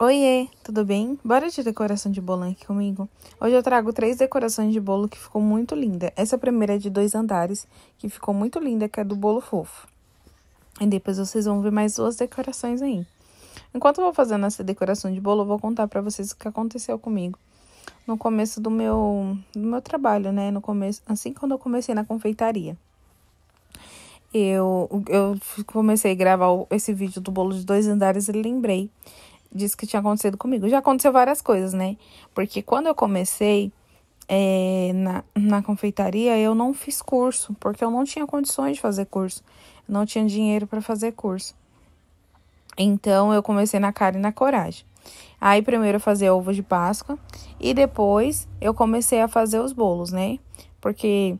Oiê, tudo bem? Bora de decoração de bolo aqui comigo? Hoje eu trago três decorações de bolo que ficou muito linda. Essa primeira é de dois andares, que ficou muito linda, que é do bolo fofo. E depois vocês vão ver mais duas decorações aí. Enquanto eu vou fazendo essa decoração de bolo, eu vou contar pra vocês o que aconteceu comigo. No começo do meu, do meu trabalho, né? No começo, assim quando eu comecei na confeitaria. Eu, eu comecei a gravar esse vídeo do bolo de dois andares e lembrei disso que tinha acontecido comigo. Já aconteceu várias coisas, né? Porque quando eu comecei é, na, na confeitaria, eu não fiz curso, porque eu não tinha condições de fazer curso. Eu não tinha dinheiro para fazer curso. Então, eu comecei na cara e na coragem. Aí, primeiro eu fazia ovo de Páscoa e depois eu comecei a fazer os bolos, né? Porque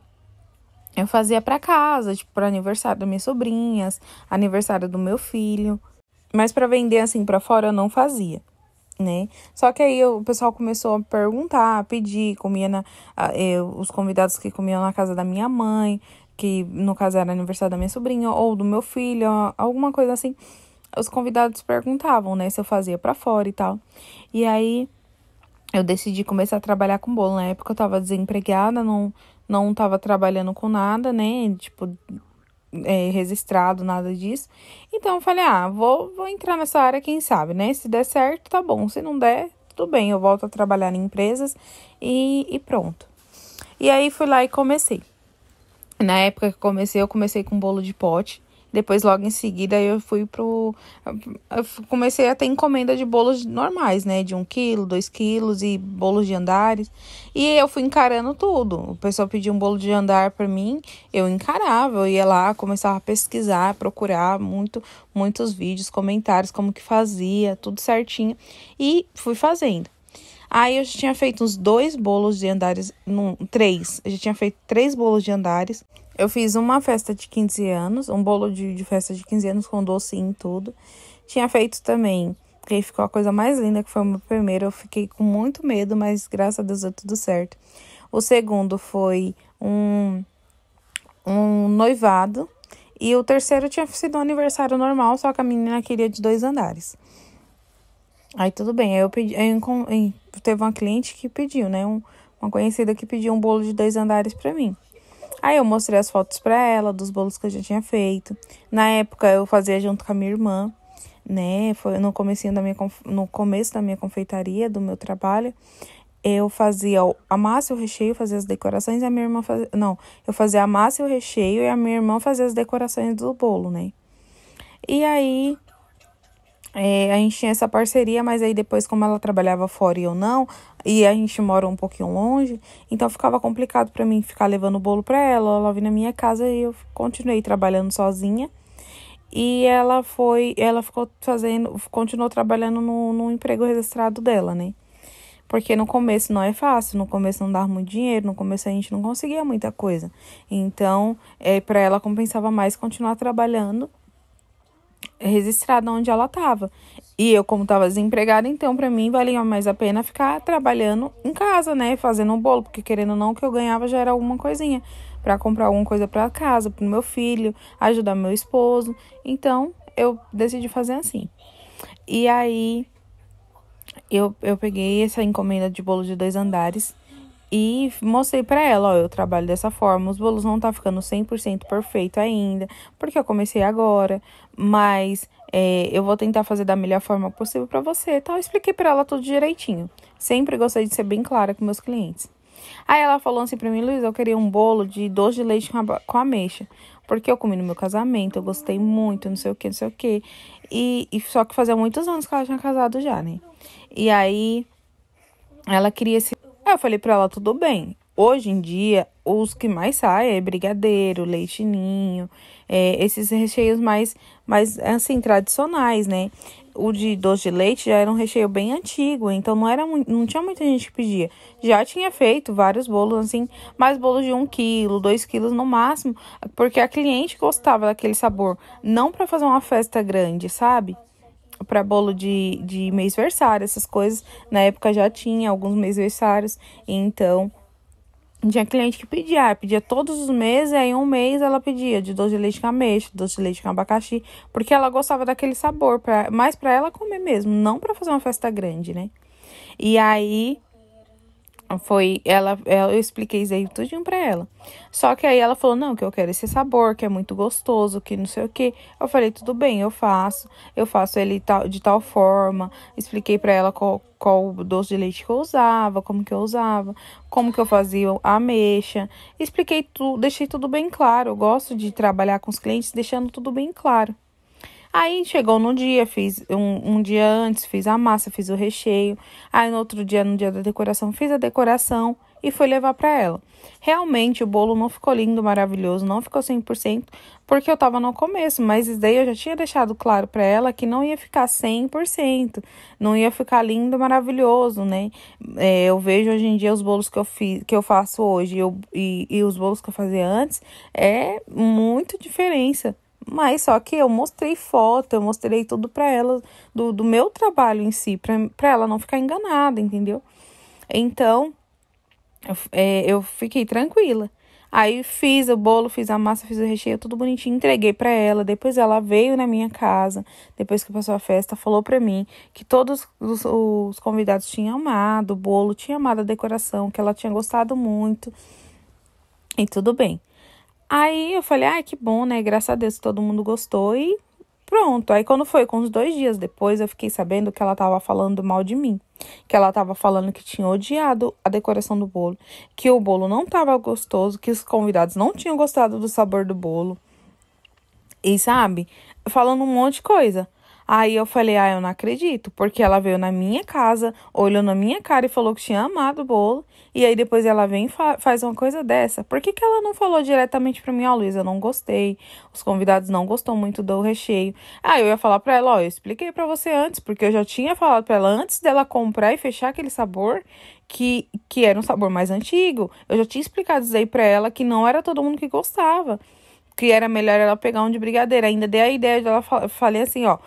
eu fazia para casa, tipo, para aniversário das minhas sobrinhas, aniversário do meu filho. Mas para vender assim para fora eu não fazia, né? Só que aí o pessoal começou a perguntar, a pedir, comia na eu, os convidados que comiam na casa da minha mãe, que no caso era aniversário da minha sobrinha ou do meu filho, alguma coisa assim. Os convidados perguntavam, né, se eu fazia para fora e tal. E aí eu decidi começar a trabalhar com bolo. Na época eu tava desempregada, não não tava trabalhando com nada, né? Tipo, é, registrado, nada disso. Então eu falei, ah, vou, vou entrar nessa área, quem sabe, né? Se der certo, tá bom. Se não der, tudo bem, eu volto a trabalhar em empresas e, e pronto. E aí fui lá e comecei. Na época que comecei, eu comecei com bolo de pote. Depois, logo em seguida, eu fui pro. Eu comecei a ter encomenda de bolos normais, né? De um quilo, dois quilos e bolos de andares. E eu fui encarando tudo. O pessoal pedia um bolo de andar para mim, eu encarava, eu ia lá, começava a pesquisar, procurar muito, muitos vídeos, comentários, como que fazia, tudo certinho. E fui fazendo. Aí eu já tinha feito uns dois bolos de andares, não, três. Eu já tinha feito três bolos de andares. Eu fiz uma festa de 15 anos, um bolo de, de festa de 15 anos com doce em tudo. Tinha feito também, porque ficou a coisa mais linda, que foi o meu primeiro. Eu fiquei com muito medo, mas graças a Deus deu tudo certo. O segundo foi um, um noivado. E o terceiro tinha sido um aniversário normal, só que a menina queria de dois andares. Aí tudo bem, aí eu pedi. Eu, teve uma cliente que pediu, né? Um, uma conhecida que pediu um bolo de dois andares para mim. Aí eu mostrei as fotos para ela dos bolos que eu já tinha feito. Na época eu fazia junto com a minha irmã, né? Foi no comecinho da minha no começo da minha confeitaria, do meu trabalho. Eu fazia a massa e o recheio, fazia as decorações e a minha irmã fazia, não, eu fazia a massa e o recheio e a minha irmã fazia as decorações do bolo, né? E aí é, a gente tinha essa parceria, mas aí depois, como ela trabalhava fora e eu não, e a gente mora um pouquinho longe, então ficava complicado para mim ficar levando o bolo para ela. Ela vinha na minha casa e eu continuei trabalhando sozinha. E ela foi, ela ficou fazendo, continuou trabalhando no, no emprego registrado dela, né? Porque no começo não é fácil, no começo não dava muito dinheiro, no começo a gente não conseguia muita coisa. Então, é, para ela compensava mais continuar trabalhando registrada onde ela estava. E eu, como estava desempregada, então para mim valia mais a pena ficar trabalhando em casa, né? Fazendo um bolo, porque querendo ou não, o que eu ganhava já era alguma coisinha para comprar alguma coisa para casa, para meu filho, ajudar meu esposo. Então eu decidi fazer assim. E aí eu, eu peguei essa encomenda de bolo de dois andares e mostrei para ela, ó, eu trabalho dessa forma, os bolos não tá ficando 100% perfeito ainda, porque eu comecei agora, mas é, eu vou tentar fazer da melhor forma possível para você, tal. Tá? Eu expliquei para ela tudo direitinho. Sempre gostei de ser bem clara com meus clientes. Aí ela falou assim pra mim, Luiz, eu queria um bolo de doce de leite com, a, com ameixa. Porque eu comi no meu casamento, eu gostei muito, não sei o que, não sei o que. E, e só que fazia muitos anos que ela tinha casado já, né? E aí ela queria esse Aí eu falei para ela, tudo bem. Hoje em dia, os que mais saem é brigadeiro, leite ninho, é, esses recheios mais, mais, assim, tradicionais, né? O de doce de leite já era um recheio bem antigo, então não, era, não tinha muita gente que pedia. Já tinha feito vários bolos, assim, mais bolos de 1 quilo, 2 quilos no máximo, porque a cliente gostava daquele sabor. Não para fazer uma festa grande, sabe? para bolo de, de mêsversário, essas coisas. Na época já tinha alguns mêsversários, então tinha cliente que pedia, ah, pedia todos os meses, aí um mês ela pedia de doce de leite com ameixa, doce de leite com abacaxi, porque ela gostava daquele sabor, pra, mais para ela comer mesmo, não para fazer uma festa grande, né? E aí foi ela, ela, eu expliquei isso aí tudinho para ela. Só que aí ela falou: "Não, que eu quero esse sabor, que é muito gostoso, que não sei o que Eu falei: "Tudo bem, eu faço. Eu faço ele tal, de tal forma". Expliquei para ela qual, qual doce de leite que eu usava, como que eu usava, como que eu fazia a mexa. Expliquei tudo, deixei tudo bem claro. Eu gosto de trabalhar com os clientes deixando tudo bem claro. Aí chegou no dia, fiz um, um, dia antes, fiz a massa, fiz o recheio. Aí no outro dia, no dia da decoração, fiz a decoração e fui levar para ela. Realmente o bolo não ficou lindo, maravilhoso, não ficou 100%, porque eu tava no começo, mas daí eu já tinha deixado claro para ela que não ia ficar 100%, não ia ficar lindo, maravilhoso, né? É, eu vejo hoje em dia os bolos que eu fiz, que eu faço hoje eu, e, e os bolos que eu fazia antes, é muito diferença. Mas só que eu mostrei foto, eu mostrei tudo para ela, do, do meu trabalho em si, para ela não ficar enganada, entendeu? Então, eu, é, eu fiquei tranquila. Aí fiz o bolo, fiz a massa, fiz o recheio, tudo bonitinho, entreguei para ela. Depois ela veio na minha casa, depois que passou a festa, falou para mim que todos os, os, convidados tinham amado o bolo, tinham amado a decoração, que ela tinha gostado muito. E tudo bem. Aí eu falei, ai, ah, que bom, né? Graças a Deus todo mundo gostou e pronto. Aí quando foi, com uns dois dias depois, eu fiquei sabendo que ela tava falando mal de mim. Que ela tava falando que tinha odiado a decoração do bolo, que o bolo não tava gostoso, que os convidados não tinham gostado do sabor do bolo. E sabe? Falando um monte de coisa. Aí eu falei, ah, eu não acredito, porque ela veio na minha casa, olhou na minha cara e falou que tinha amado o bolo, e aí depois ela vem e fa faz uma coisa dessa. Por que, que ela não falou diretamente pra mim, ó, oh, Luísa, eu não gostei, os convidados não gostou muito do recheio. Aí ah, eu ia falar pra ela, ó, oh, eu expliquei pra você antes, porque eu já tinha falado pra ela antes dela comprar e fechar aquele sabor, que, que era um sabor mais antigo. Eu já tinha explicado isso aí pra ela, que não era todo mundo que gostava que era melhor ela pegar um de brigadeiro. Ainda dei a ideia de ela falei assim, ó,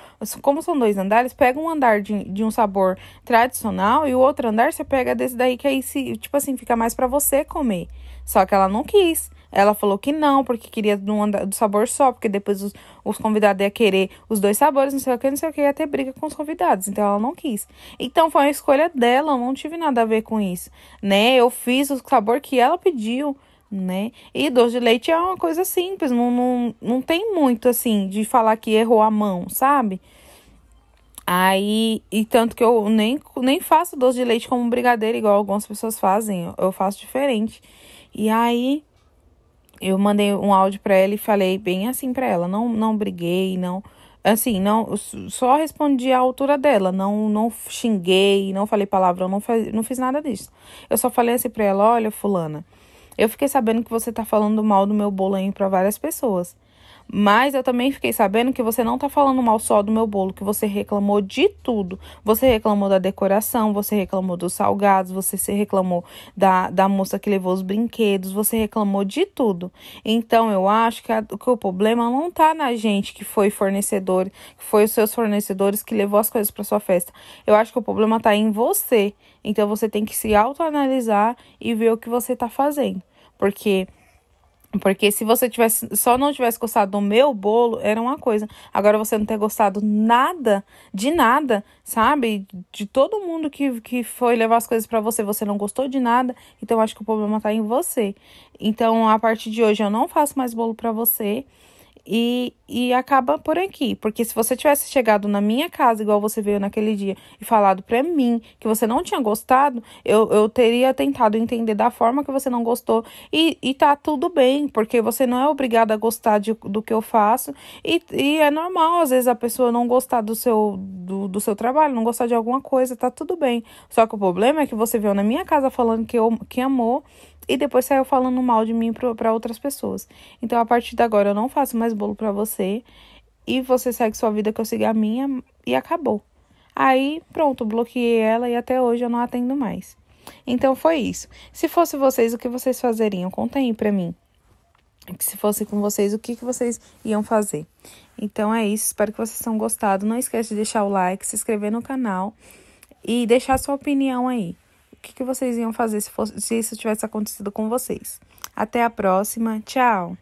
como são dois andares, pega um andar de, de um sabor tradicional e o outro andar você pega desse daí que aí se, tipo assim, fica mais para você comer. Só que ela não quis. Ela falou que não, porque queria do, andar, do sabor só, porque depois os, os convidados iam querer os dois sabores, não sei o que, não sei o que, ia ter briga com os convidados. Então ela não quis. Então foi uma escolha dela, eu não tive nada a ver com isso, né? Eu fiz o sabor que ela pediu né? E doce de leite é uma coisa simples, não, não, não tem muito assim de falar que errou a mão, sabe? Aí, e tanto que eu nem, nem faço doce de leite como brigadeiro, igual algumas pessoas fazem, eu faço diferente. E aí, eu mandei um áudio para ela e falei bem assim para ela, não, não briguei, não assim, não, só respondi à altura dela, não não xinguei, não falei palavrão, não, faz, não fiz nada disso. Eu só falei assim pra ela, olha, fulana, eu fiquei sabendo que você está falando mal do meu bolo aí para várias pessoas. Mas eu também fiquei sabendo que você não tá falando mal só do meu bolo, que você reclamou de tudo. Você reclamou da decoração, você reclamou dos salgados, você se reclamou da, da moça que levou os brinquedos, você reclamou de tudo. Então eu acho que, a, que o problema não tá na gente que foi fornecedor, que foi os seus fornecedores que levou as coisas para sua festa. Eu acho que o problema tá em você. Então você tem que se autoanalisar e ver o que você tá fazendo. Porque porque se você tivesse só não tivesse gostado do meu bolo, era uma coisa. Agora você não ter gostado nada, de nada, sabe? De todo mundo que, que foi levar as coisas para você, você não gostou de nada, então acho que o problema tá em você. Então, a partir de hoje eu não faço mais bolo para você. E, e acaba por aqui. Porque se você tivesse chegado na minha casa, igual você veio naquele dia, e falado pra mim que você não tinha gostado, eu, eu teria tentado entender da forma que você não gostou. E, e tá tudo bem, porque você não é obrigado a gostar de, do que eu faço. E, e é normal, às vezes, a pessoa não gostar do seu, do, do seu trabalho, não gostar de alguma coisa, tá tudo bem. Só que o problema é que você veio na minha casa falando que, eu, que amou e depois saiu falando mal de mim para outras pessoas. Então, a partir de agora, eu não faço mais bolo para você e você segue sua vida que eu sigo a minha e acabou. Aí, pronto, bloqueei ela e até hoje eu não atendo mais. Então foi isso. Se fosse vocês, o que vocês fazeriam? Contem aí pra mim. Se fosse com vocês, o que, que vocês iam fazer? Então é isso. Espero que vocês tenham gostado. Não esquece de deixar o like, se inscrever no canal e deixar sua opinião aí que, que vocês iam fazer se, fosse, se isso tivesse acontecido com vocês. Até a próxima. Tchau!